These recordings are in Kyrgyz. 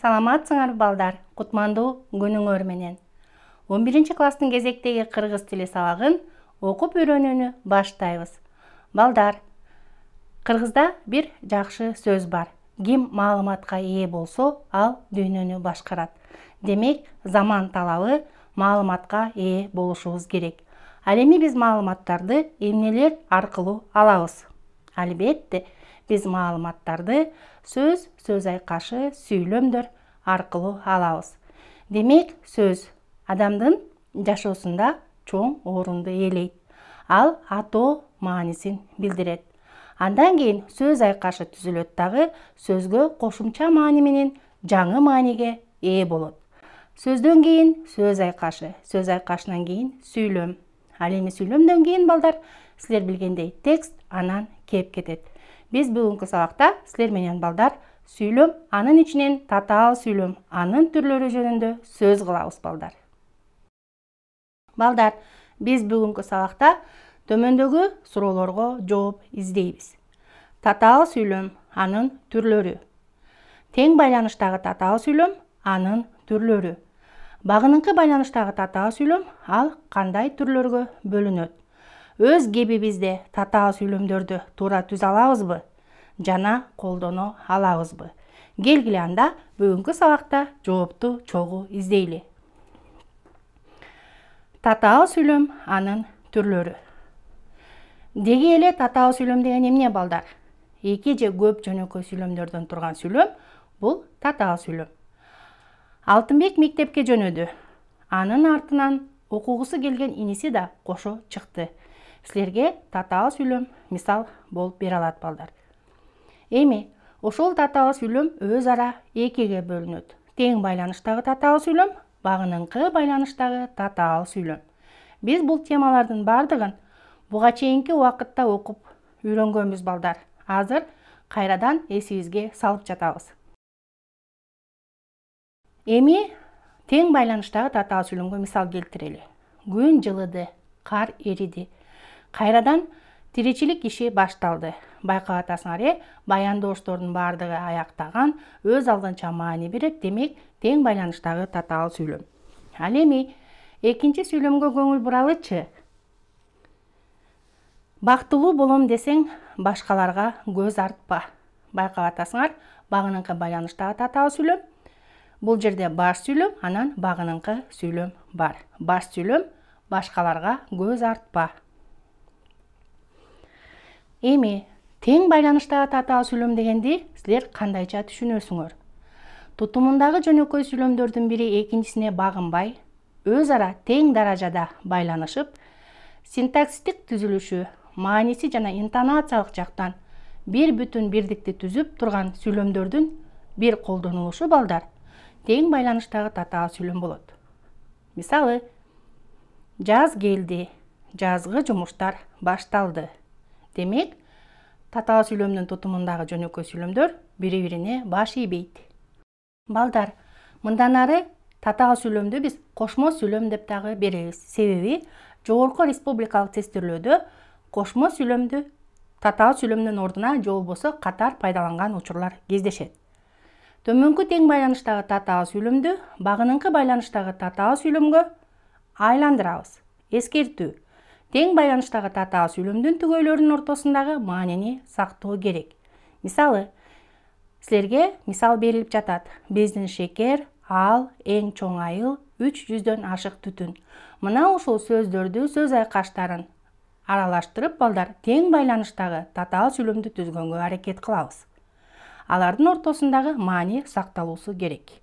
саламатсыңарбы балдар кутмандуу күнүңөр менен он биринчи класстын кезектеги кыргыз тили сабагын окуп үйрөнүүнү баштайбыз балдар кыргызда бир жакшы сөз бар ким маалыматка ээ болсо ал дүйнөнү башкарат демек заман талабы маалыматка ээ болушубуз керек ал эми биз маалыматтарды эмнелер аркылуу алабыз албетте биз маалыматтарды сөз сөз айкашы сүйлөмдөр аркылуу алабыз демек сөз адамдын жашоосунда чоң орунду ээлейт ал атоо маанисин билдирет андан кийин сөз айкашы түзүлөт дагы сөзгө кошумча маани менен жаңы мааниге ээ болот сөздөн кийин сөз айкашы сөз айкашынан кийин сүйлөм ал эми сүйлөмдөн кийин балдар силер билгендей текст анан кеп кетет биз бүгүнкү сабакта силер менен балдар сөйлем анын ичинен татаал сүйлөм анын түрлөрү жөнүндө сөз кылабыз балдар балдар биз бүгүнкү сабакта төмөндөгү суроолорго жооп издейбиз татаал сүйлөм анын түрлөрү тең байланыштагы татаал сүйлөм анын түрлөрү багыныңкы байланыштагы татаал сүйлөм ал кандай түрлөргө бөлүнөт өз кебибизде татаал сүйлөмдөрдү туура түзө алабызбы жана колдоно алабызбы келгиле анда бүгүнкү сабакта жоопту чогуу издейли татаал сүйлөм анын түрлөрү деги эле татаал сүйлөм деген эмне балдар эки же көп жөнөкөй сүйлөмдөрдөн турган сүйлөм бул татаал сүйлөм алтынбек мектепке жөнөдү анын артынан окугусу келген иниси да кошо чыкты силерге татаал сүйлөм мисал болуп бере алат балдар эми ошол татаал сүйлөм өз ара экиге бөлүнөт тең байланыштагы татаал сүйлөм багыныңкы байланыштагы татаал сүйлөм биз бул темалардын баардыгын буга чейинки убакытта окуп үйрөнгөнбүз балдар азыр кайрадан эсибизге салып жатабыз эми тең байланыштагы татаал сүйлөмгө мисал келтирели күн жылыды кар эриди кайрадан тиричилик иши башталды байкап атасыңар э баяндооштордун баардыгы аяктаган өз алдынча маани берет демек тең байланыштағы татаал сүйлөм ал эми экинчи сүйлөмгө көңүл буралычы бактылуу болом десең башкаларга көз артпа байкап атасыңар багыныңкы байланыштагы татаал сүйлөм бул жерде баш сүйлөм анан багыныңкы сүйлөм бар баш сүйлөм башкаларга көз артпа эми тең байланыштагы татаал сүйлөм дегенди силер кандайча түшүнөсүңөр тутумундагы жөнөкөй сүйлөмдөрдүн бири экинчисине багынбай өз ара тең даражада байланышып синтакстик түзүлүшү мааниси жана интонациялык жактан бир бүтүн бирдикти түзүп турган сүйлөмдөрдүн бир колдонулушу балдар тең байланыштагы татаал сүйлөм болот мисалы жаз келди жазгы жумуштар башталды демек татаал сүйлөмдүн тутумундагы жөнөкөй сүйлөмдөр бири бирине баш ийбейт балдар мындан ары татаал сүйлөмдү биз кошмо сүйлөм деп дагы беребиз себеби жогорку республикалык тестирлөөдө кошмо сүйлөмдү татаал сүйлөмдүн ордуна же болбосо катар пайдаланган учурлар кездешет төмөнкү тең байланыштагы татаал сүйлөмдү багыныңкы байланыштагы татаал сүйлөмгө айландырабыз эскертүү тең байланыштагы татаал сүйлөмдүн түгөйлөрүнүн ортосундагы маанини сактоо керек мисалы силерге мисал берилип жатат биздин шекер ал эң чоң айыл үч жүздөн ашык түтүн мына ушул сөздөрдү сөз айкаштарын аралаштырып балдар тең байланыштагы татаал сүйлөмдү түзгөнгө аракет кылабыз алардын ортосундагы маани сакталуусу керек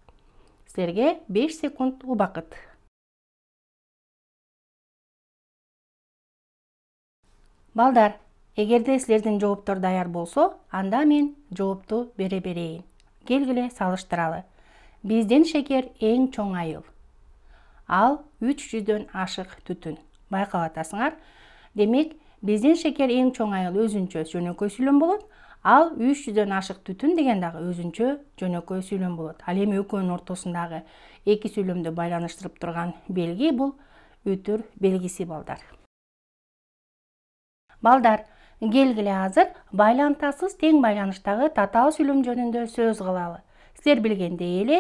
силерге беш секунд убакыт балдар эгерде силердин жооптор даяр болсо анда мен жоопту бере берейин келгиле салыштыралы биздин шекер эң чоң айыл ал үч жүздөн ашык түтүн байкап атасыңар демек биздин шекер эң чоң айыл өзүнчө жөнөкөй сүйлөм болот ал үч жүздөн ашык түтүн деген дагы өзүнчө жөнөкөй сүйлөм болот ал эми экөөнүн ортосундагы эки сүйлөмдү байланыштырып турган белги бул үтүр белгиси балдар балдар келгіле азыр байлантасыз тең байланыштағы татау сүйлім жөнүндө сөз кылалы силер билгендей эле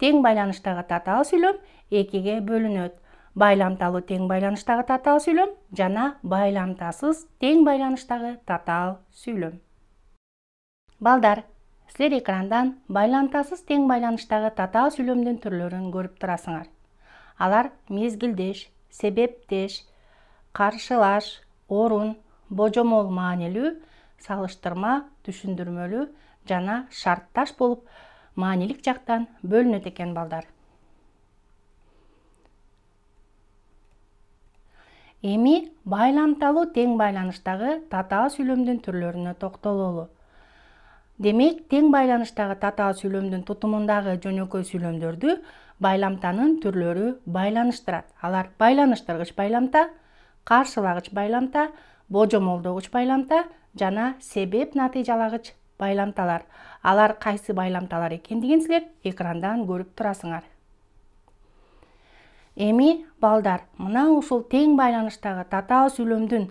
тең байланыштағы татаал сүйлөм экиге бөлүнөт байламталуу тең байланыштағы татау сүйлөм жана байламтасыз тең байланыштағы татаал сүйлім. балдар силер экрандан байлантасыз тең байланыштағы татау сүйлөмдүн түрлерін көріп турасыңар алар мезгілдеш, себептеш қаршылаш, орын. божомол маанилүү салыштырма түшүндүрмөлүү жана шартташ болуп маанилик жактан бөлүнөт экен балдар эми байламталуу тең байланыштагы татаал сүйлөмдүн түрлөрүнө токтололу демек тең байланыштагы татаал сүйлөмдүн тутумундагы жөнөкөй сүйлөмдөрдү байламтанын түрлөрү байланыштырат алар байланыштыргыч байламта каршылагыч байламта божомолдогуч байламта жана себеп натыйжалагыч байламталар алар кайсы байламталар экендигин силер экрандан көрүп турасыңар эми балдар мына ушул тең байланыштагы татаал сүйлөмдүн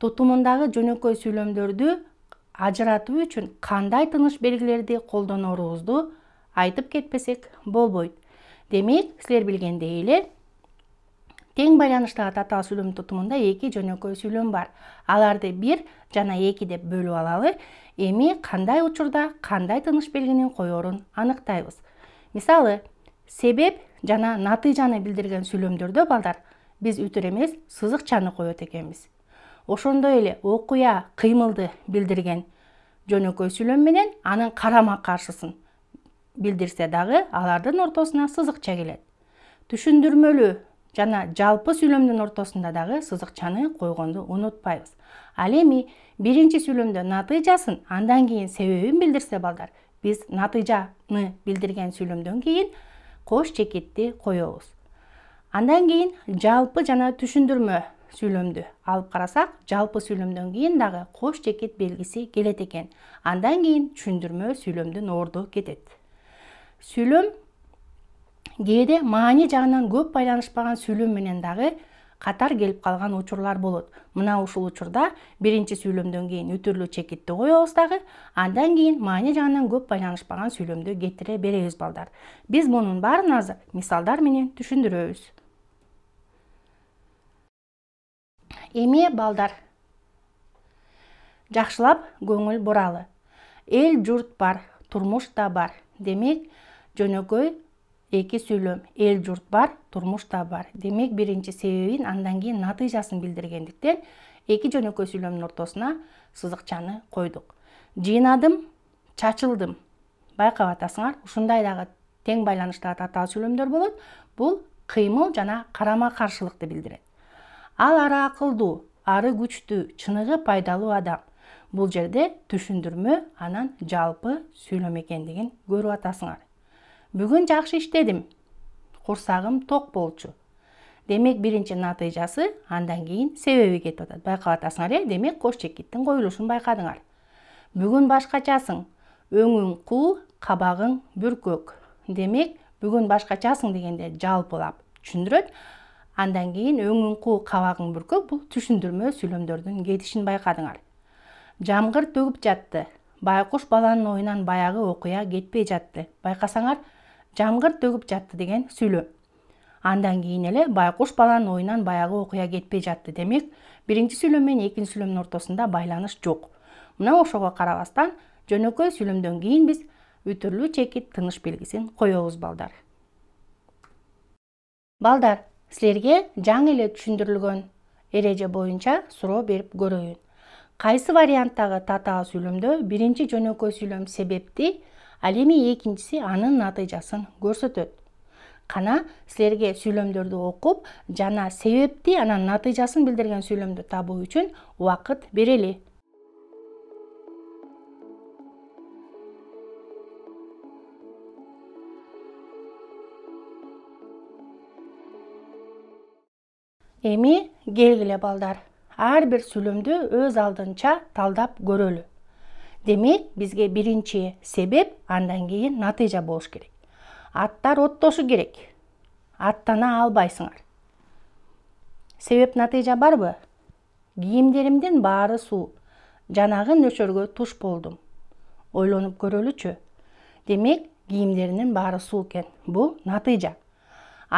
тутумундагы жөнөкөй сүйлөмдөрдү ажыратуу үчүн кандай тыныш белгилерди колдонорубузду айтып кетпесек болбойт демек силер билгендей эле тең байланыштагы татаал сүйлөм тутумунда эки жөнөкөй сүйлөм бар аларды бир жана эки деп бөлүп алалы эми кандай учурда кандай тыныш белгини коерун аныктайбыз мисалы себеп жана натыйжаны билдирген сүйлөмдөрдө балдар биз үтүр эмес сызыкчаны коет экенбиз ошондой эле окуя кыймылды билдирген жөнөкөй сүйлөм менен анын карама каршысын билдирсе дагы алардын ортосуна сызыкча келет түшүндүрмөлүү жана жалпы сүйлөмдүн ортосунда дагы сызыкчаны койгонду унутпайбыз ал эми биринчи сүйлөмдө натыйжасын андан кийин себебин билдирсе балдар биз натыйжаны билдирген сүйлөмдөн кийин кош чекитти коебуз андан кийин жалпы жана түшүндүрмө сүйлөмдү алып карасак жалпы сүйлөмдөн кийин дагы кош чекит белгиси келет экен андан кийин түшүндүрмө сүйлөмдүн орду кетет сүйлөм кээде маани жагынан көп байланышпаган сүйлөм менен дагы катар келип калган учурлар болот мына ушул учурда биринчи сүйлөмдөн кийин үтүрлүү чекитти коебуз дагы андан кийин маани жагынан көп байланышпаган сүйлөмдү кетире беребиз балдар биз мунун баарын азыр мисалдар менен түшүндүрөбүз эми балдар жакшылап көңүл буралы эл журт бар турмуш да бар демек жөнөкөй эки сүйлөм эл журт бар турмуш да бар демек биринчи себебин андан кийин натыйжасын билдиргендиктен эки жөнөкөй сүйлөмдүн ортосуна сызыкчаны койдук жыйнадым чачылдым байкап атасыңар ушундай дагы тең байланышта татаал сүйлөмдөр болот бул кыймыл жана карама каршылыкты билдирет ал ары акылдуу ары күчтүү чыныгы пайдалуу адам бул жерде түшүндүрмө анан жалпы сүйлөм экендигин көрүп атасыңар бүгүн жакшы иштедим курсагым ток болчу демек биринчи натыйжасы андан кийин себеби кетип атат байкап атасыңар э демек кош чекиттин коюлушун байкадыңар бүгүн башкачасың өңүң куу кабагың бүркөк демек бүгүн башкачасың дегенде жалпылап түшүндүрөт андан кийин өңүң куу кабагың бүркөк бул түшүндүрмө сүйлөмдөрдүн кетишин байкадыңар жамгыр төгүп жатты байкуш баланын оюнан баягы окуя кетпей жатты байкасаңар жамгыр төгүп жатты деген сүйлөм андан кийин эле байкуш баланын оюнан баягы окуя кетпей жатты демек биринчи сүйлөм менен экинчи сүйлөмдүн ортосунда байланыш жок мына ошого карабастан жөнөкөй сүйлөмдөн кийин биз үтүрлүү чекит тыныш белгисин коебуз балдар балдар силерге жаңы эле түшүндүрүлгөн эреже боюнча суроо берип көрөйүн кайсы варианттагы татаал сүйлөмдө биринчи жөнөкөй сүйлөм себепти ал эми экинчиси анын натыйжасын көрсөтөт кана силерге сүйлөмдөрдү окуп жана себепти анан натыйжасын билдирген сүйлөмдү табуу үчүн убакыт берели эми келгиле балдар ар бир сүйлөмдү өз алдынча талдап көрөлү демек бизге биринчи себеп андан кийин натыйжа болуш керек аттар оттошу керек аттана албайсыңар себеп натыйжа барбы кийимдеримдин баары суу жанагы нөшөргө туш болдум ойлонуп көрөлүчү демек кийимдеринин баары суу экен бул натыйжа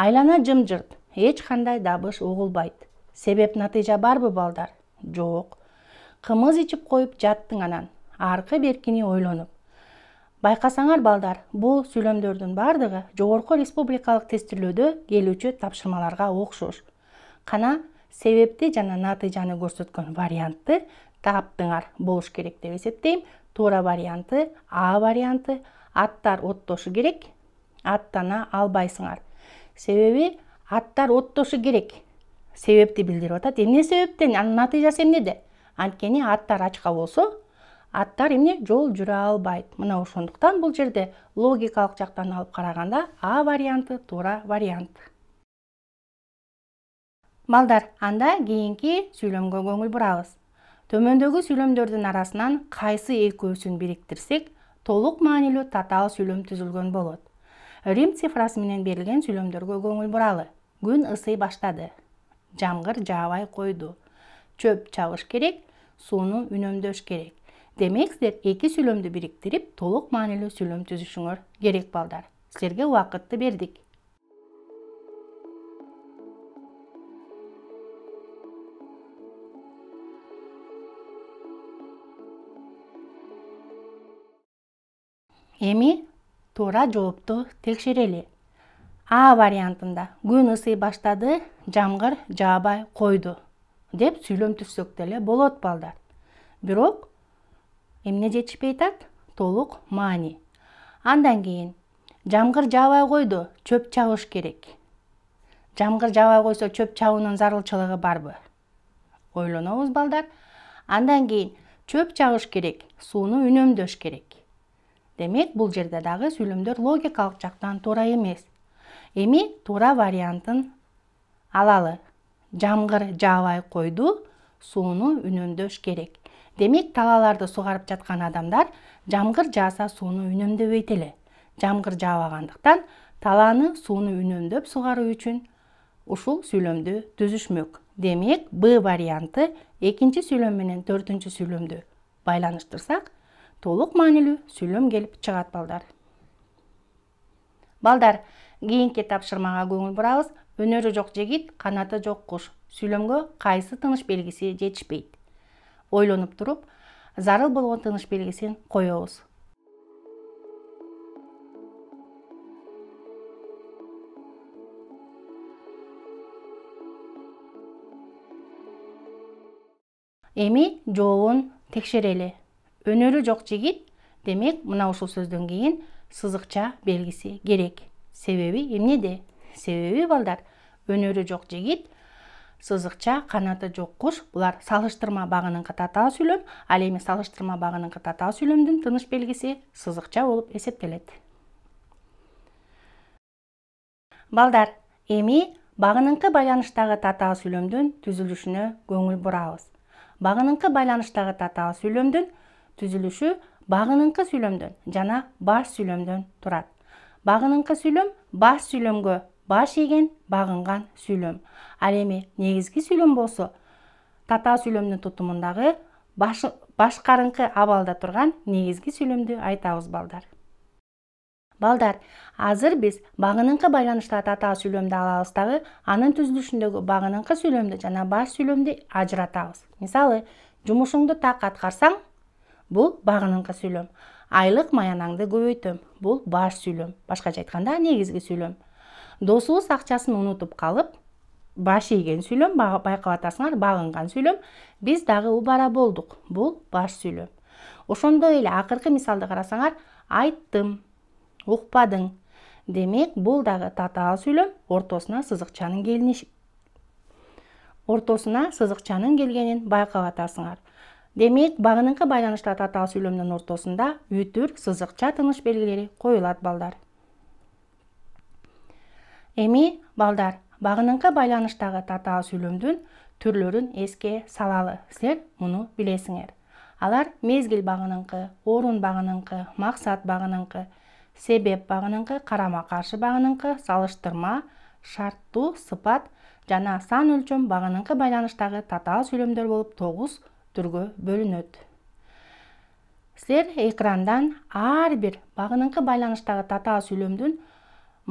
айлана жымжырт эч кандай дабыш угулбайт себеп натыйжа барбы балдар жок кымыз ичип коюп жаттың анан аркы беркини ойлонуп байкасаңар балдар бул сүйлөмдөрдүн баардыгы жогорку республикалык тестирлөөдө келүүчү тапшырмаларга окшош кана себепти жана натыйжаны көрсөткөн вариантты таптыңар болуш керек деп эсептейм туура варианты а варианты аттар оттошу керек аттана албайсыңар себеби аттар оттошу керек себепти билдирип атат эмне себептен анын натыйжасы эмнеде анткени аттар ачка болсо аттар эмне жол жүрө албайт мына ошондуктан бул жерде логикалык жактан алып қарағанда а варианты туура вариант балдар анда кийинки сүйлөмгө көңүл бурабыз төмөндөгү сүйлөмдөрдүн арасынан кайсы экөөсүн бириктирсек толук маанилүү татаал сүйлөм түзүлгөн болот рим цифрасы менен берилген сүйлөмдөргө көңүл буралы күн ысый баштады жамгыр жаабай койду чөп чабыш керек сууну үнөмдөш керек демек силер эки сүйлөмдү бириктирип толук маанилүү сүйлөм түзүшүңөр керек балдар силерге убакытты бердик эми туура жоопту текшерели а вариантында күн ысый баштады жамгыр жаабай койду деп сүйлөм түзсөк деле болот балдар бирок эмне жетишпей атат толук маани андан кийин жамгыр жаабай койду чөп чабыш керек жамгыр жаабай койсо чөп чабуунун зарылчылыгы барбы ойлонобуз балдар андан кийин чөп чабыш керек сууну үнөмдөш керек демек бул жерде дагы сүйлөмдөр логикалык жактан туура эмес эми туура вариантын алалы жамгыр жаабай койду сууну үнөмдөш керек демек талааларды сугарып жаткан адамдар жамгыр жааса сууну үнөмдөбөйт эле жамгыр жаабагандыктан талааны сууну үнөмдөп сугаруу үчүн ушул сүйлөмдү түзүшмөк демек б варианты экинчи сүйлөм менен төртүнчү сүйлөмдү байланыштырсак толук маанилүү сүйлөм келип чыгат балдар балдар кийинки тапшырмага көңүл бурабыз өнөрү жок жигит канаты жок куш сүйлөмгө кайсы тыныш белгиси жетишпейт ойлонуп туруп зарыл болгон тыныш белгисин коебуз эми жообун текшерели өнөрү жок жигит демек мына ушул сөздөн кийин сызыкча белгиси керек себеби эмнеде себеби балдар өнөрү жок жигит сызыкча канаты жок куш булар салыштырма багынын татаал сүйлөм ал эми салыштырма багынын татаал сүйлөмдүн тыныш белгиси сызыкча болуп эсептелет балдар эми багыныңкы байланыштагы татаал сүйлөмдүн түзүлүшүнө көңүл бурабыз багыныңкы байланыштагы татаал сүйлөмдүн түзүлүшү багыныңкы сүйлөмдөн жана баш сүйлөмдөн турат багыныңкы сүйлөм баш сүйлөмгө баш ийген багынган сүйлөм ал эми негизги сүйлөм болсо татаал сүйлөмдүн тутумундагы башкарынкы абалда турган негизги сүйлөмдү айтабыз балдар балдар азыр биз багыныңкы байланыштаг татаал сүйлөмдү алабыз дагы анын түзүлүшүндөгү багыныңкы сүйлөмдү жана баш сүйлөмдү ажыратабыз мисалы жумушуңду так аткарсаң бул багыныңкы сүйлөм айлык маянаңды көбөйтөм бул баш сүйлөм башкача айтканда негизги сүйлөм досыңыз акчасын унутуп қалып, баш ийген сүйлөм байкап атасыңар бағынған сүйлөм біз дағы убара болдық бұл баш сөйлем ошондой эле акыркы мисалды карасаңар айттым укпадың демек бул дагы татаал сүйлөм ортосуна сызыкчанын келиниш ортосуна сызыкчанын келгенин байкап атасыңар демек багыныңкы байланышта татаал сүйлөмдүн ортосунда үтүр сызыкча тыныш белгилери коюлат балдар эми балдар багыныңкы байланыштагы татаал сүйлөмдүн түрлөрүн эске салалы силер муну билесиңер алар мезгил багыныңкы орун багыныңкы максат багыныңкы себеп багыныңкы карама каршы багыныңкы салыштырма шарттуу сыпат жана сан өлчөм багыныңкы байланыштагы татаал сүйлөмдөр болуп тогуз түргө бөлүнөт силер экрандан ар бир багыныңкы байланыштагы татаал сүйлөмдүн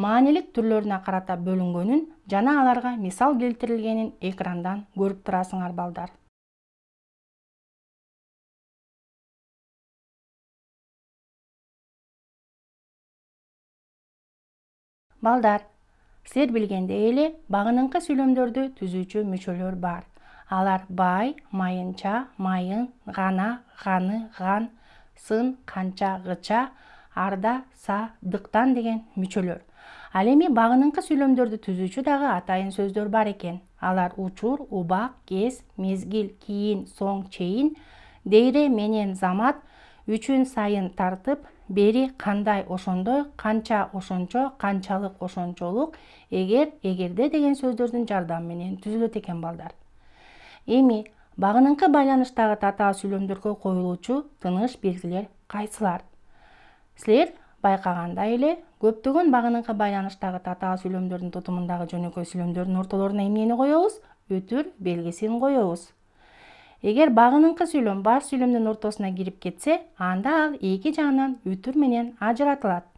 маанилик түрлөрүнө карата бөлүнгөнүн жана аларга мисал келтирилгенин экрандан көрүп турасыңар балдар балдар силер билгендей эле багыныңкы сүйлөмдөрдү түзүүчү мүчөлөр бар алар бай майынча майын гана ганы ган сын канча гыча арда са дыктан деген мүчөлөр ал эми багыныңкы сүйлөмдөрдү түзүүчү дагы атайын сөздөр бар экен алар учур убак кез мезгил кийин соң чейин дейре менен замат үчүн сайын тартып бери кандай ошондой канча ошончо канчалык ошончолук эгер эгерде деген сөздөрдүн жардамы менен түзүлөт экен балдар эми багыныңкы байланыштагы татаал сүйлөмдөргө коюлуучу тыныш белгилер кайсылар силер байкагандай эле көптөгөн багыныңкы байланыштагы татаал сүйлөмдөрдүн тутумундагы жөнөкөй сүйлөмдөрдүн ортолоруна эмнени коебуз үтүр белгисин коебуз эгер багыныңкы сүйлөм баш сүйлөмдүн ортосуна кирип кетсе анда ал эки жагынан үтүр менен ажыратылат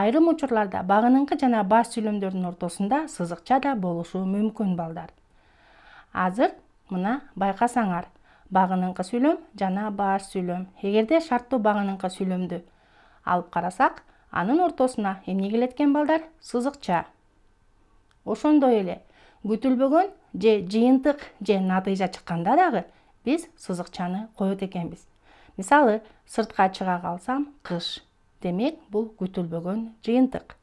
айрым учурларда багыныңкы жана баш сүйлөмдөрдүн ортосунда сызыкча да болушу мүмкүн балдар азыр мына байкасаңар багыныңкы сүйлөм жана баш сүйлөм эгерде шарттуу багыныңкы сүйлөмдү алып карасак анын ортосуна эмне келет экен балдар сызыкча ошондой эле күтүлбөгөн же жыйынтык же натыйжа чыкканда дагы биз сызыкчаны коет экенбиз мисалы сыртка чыга калсам кыш демек бул күтүлбөгөн жыйынтык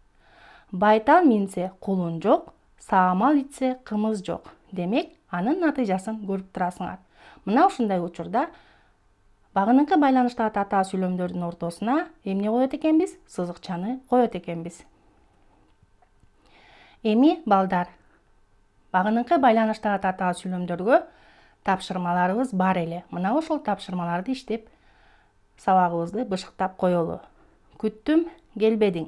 байтал минсе кулун жок саамал ичсе кымыз жок демек анын натыйжасын көрүп турасыңар мына ушундай учурда багыныңкы байланыштагы татаал сүйлөмдөрдүн ортосуна эмне коет экенбиз сызыкчаны коет экенбиз эми балдар багыныңкы байланыштагы татаал сүйлөмдөргө тапшырмаларыбыз бар эле мына ошол тапшырмаларды иштеп сабагыбызды бышыктап коелу күттүм келбедиң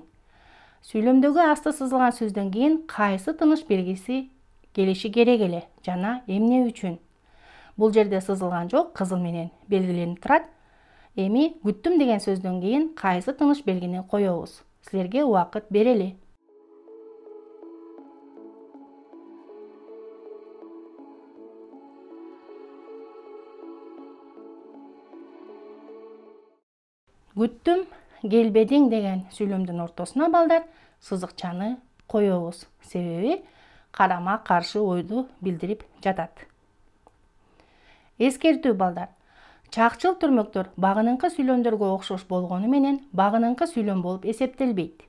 сүйлөмдөгү асты сызылган сөздөн кийин кайсы тыныш белгиси келиши керек эле жана эмне үчүн бұл жерде сызылған жоқ қызыл менен белгіленіп тұрады эми күттүм деген сөзден кейін қайсы тыныш белгини коебуз силерге уақыт берели күттүм келбедең деген сүйлөмдүн ортосуна балдар сызыкчаны коебуз себеби қарама каршы ойды билдирип жатат эскертүү балдар чакчыл түрмөктөр багыныңкы сүйлөмдөргө окшош болгону менен багыныңкы сүйлөм болуп эсептелбейт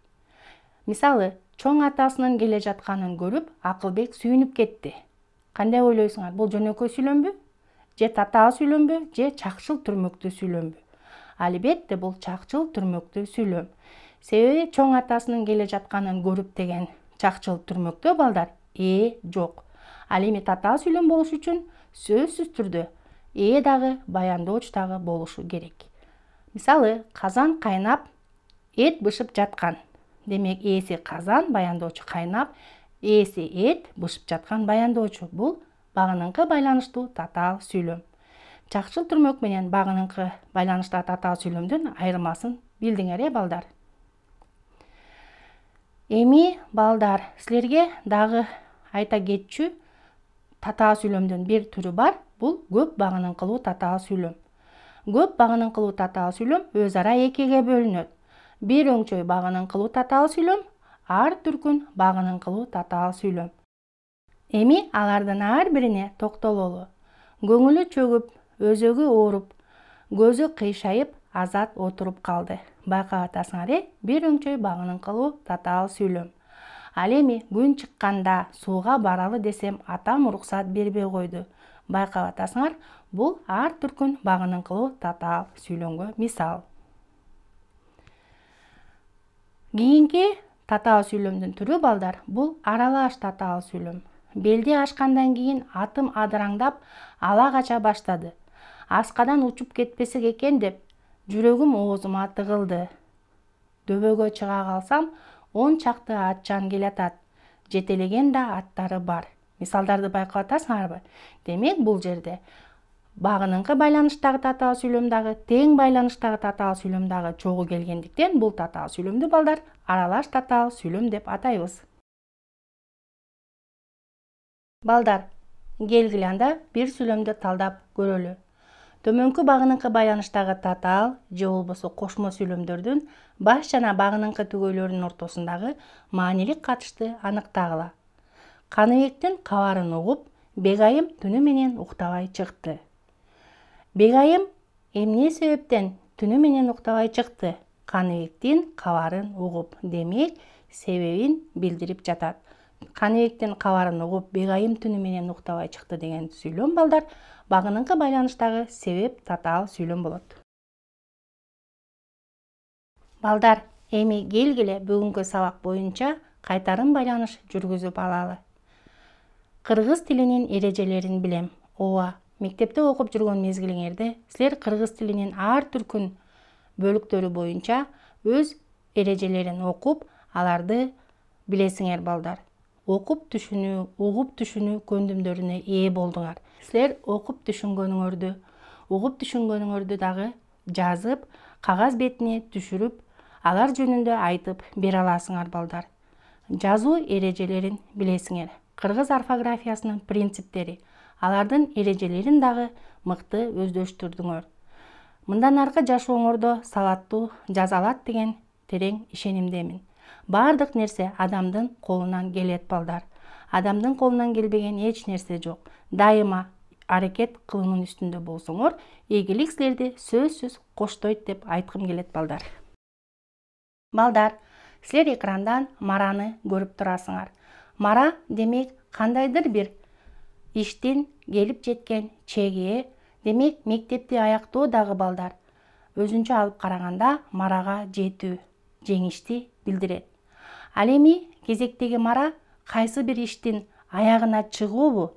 мисалы чоң атасынын келе жатканын көрүп акылбек сүйүнүп кетти кандай ойлойсуңар бул жөнөкөй сүйлөмбү же татаал сүйлөмбү же чакчыл түрмөктүү сүйлөмбү албетте бул чакчыл түрмөктүү сүйлөм себеби чоң атасынын келе жатканын көрүп деген чакчыл түрмөктө балдар ээ жок ал эми татаал сүйлөм болуш үчүн сөзсүз түрдө ээ дагы баяндоочу дагы болушу керек мисалы казан кайнап эт бышып жаткан демек ээси казан баяндоочу кайнап ээси эт бышып жаткан баяндоочу бул багыыкы байланыштуу татаал сүйлөм чакчыл түрмөк менен багыныңкы байланышта татаал сүйлөмдүн айырмасын билдиңер э балдар эми балдар силерге дагы айта кетчү татаал сүйлөмдүн бир түрү бар бул көп багныңкылуу татаал сүйлөм көп багыныңкылуу татаал сүйлөм өз ара экиге бөлүнөт бир өңчөй багыыңкылуу татаал сүйлөм ар түркүн багыныңкылуу татаал сүйлөм эми алардын ар бирине токтололу көңүлү чөгүп өзөгү ооруп көзү кыйшайып азат отуруп калды байкап атасыңар э бир өңчөй багыыңкылуу татаал сүйлөм ал эми күн чыкканда сууга баралы десем атам уруксат бербей койду байкап атасыңар бул ар түркүн багыныңкылуу татаал сүйлөмгө мисал кийинки татаал сүйлөмдүн түрү балдар бул аралаш татаал сүйлөм белди ашкандан кийин атым адыраңдап ала кача баштады аскадан учуп кетпесек экен деп жүрөгүм оозума тыгылды дөбөгө чыга калсам он чакты атчан келатат жетелеген да аттары бар мисалдарды байқап атасыңарбы демек бұл жерде бағыныңқы байланыштағы татал сөйлем тең байланыштағы татал сөйлем дагы келгендіктен бұл бул татал балдар аралаш татал сөйлем деп атайбыз балдар келгиле анда бир талдап көрөлү төмөнкү багыныңкы байланыштагы татаал же болбосо кошмо сүйлөмдөрдүн баш жана багыныңкы түгөйлөрүнүн ортосундагы маанилик катышты аныктагыла каныбектин кабарын угуп бегайым түнү менен уктабай чыкты бегайым эмне себептен түнү менен уктабай чыкты каныбектин кабарын угуп демек себебин билдирип жатат каныбектин кабарын угуп бегайым түнү менен уктабай деген сөйлем балдар багыныңкы байланыштағы себеп татаал сөйлем болот балдар эми келгиле бүгүнкү сабак боюнча кайтарым байланыш жүргүзүп алалы кыргыз тилинин эрежелерин билем ооба мектепте окуп жүргөн мезгилиңерде силер кыргыз тилинин ар түркүн бөлүктөрү боюнча өз эрежелерин окуп аларды билесиңер балдар окуп түшүнүү угуп түшүнүү көндүмдөрүнө ээ болдуңар силер окуп түшүнгөнүңөрдү угуп түшүнгөнүңөрдү дагы жазып кагаз бетине түшүрүп алар жөнүндө айтып бере аласыңар балдар жазуу эрежелерин билесиңер кыргыз орфографиясынын принциптери алардын эрежелерин дагы мыкты өздөштүрдүңөр мындан аркы жашооңордо сабаттуу жаза алат деген терең ишенимдемин баардык нерсе адамдын колунан келет балдар адамдын колунан келбеген эч нерсе жок дайыма аракет кылуунун үстүндө болсоңор ийгилик силерди сөзсүз коштойт деп айткым келет балдар балдар силер экрандан мараны көрүп турасыңар мара демек кандайдыр бир иштин келип жеткен чеги демек мектепти аяктоо дагы балдар өзүнчө алып караганда марага жетүү жеңишти билдирет ал эми кезектеги мара кайсы бир иштин аягына чыгуубу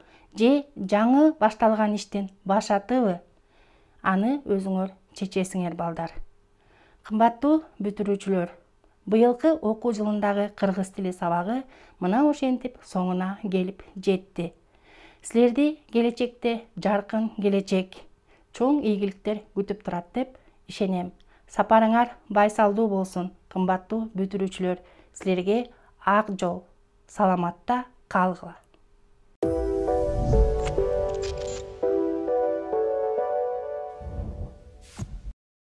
же жаңы башталган иштин башатыбы аны өзүңөр чечесиңер балдар кымбаттуу бүтүрүүчүлөр Бұйылқы оқу жылындағы қырғыз тілі сабағы мына ошентип соңына келіп жетті сілерді келечекте жарқын келечек чоң ийгиликтер күтүп турат деп ишенем сапарыңар байсалдуу болсын кымбаттуу бүтүрүүчүлөр сілерге ақ жол саламатта қалғыла.